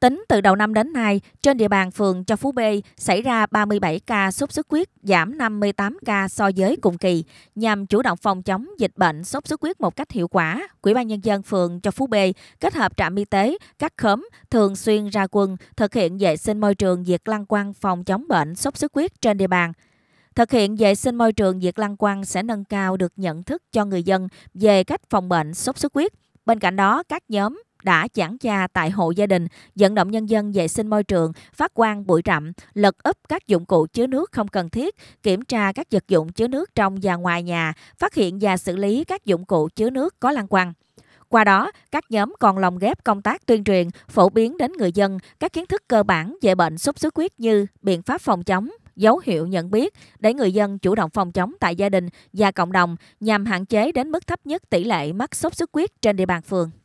Tính từ đầu năm đến nay, trên địa bàn phường Châu Phú B xảy ra 37 ca sốt xuất huyết, giảm 58 ca so với cùng kỳ. Nhằm chủ động phòng chống dịch bệnh sốt xuất huyết một cách hiệu quả, Quỹ ban nhân dân phường Châu Phú B kết hợp trạm y tế, các khóm thường xuyên ra quân thực hiện vệ sinh môi trường diệt lăng quăng phòng chống bệnh sốt xuất huyết trên địa bàn. Thực hiện vệ sinh môi trường diệt lăng quăng sẽ nâng cao được nhận thức cho người dân về cách phòng bệnh sốt xuất huyết. Bên cạnh đó, các nhóm đã giảng gia tại hộ gia đình, vận động nhân dân vệ sinh môi trường, phát quang bụi rậm, lật úp các dụng cụ chứa nước không cần thiết, kiểm tra các vật dụng chứa nước trong và ngoài nhà, phát hiện và xử lý các dụng cụ chứa nước có lăng quăng. Qua đó, các nhóm còn lồng ghép công tác tuyên truyền, phổ biến đến người dân các kiến thức cơ bản về bệnh sốt xuất huyết như biện pháp phòng chống, dấu hiệu nhận biết để người dân chủ động phòng chống tại gia đình và cộng đồng nhằm hạn chế đến mức thấp nhất tỷ lệ mắc sốt xuất huyết trên địa bàn phường.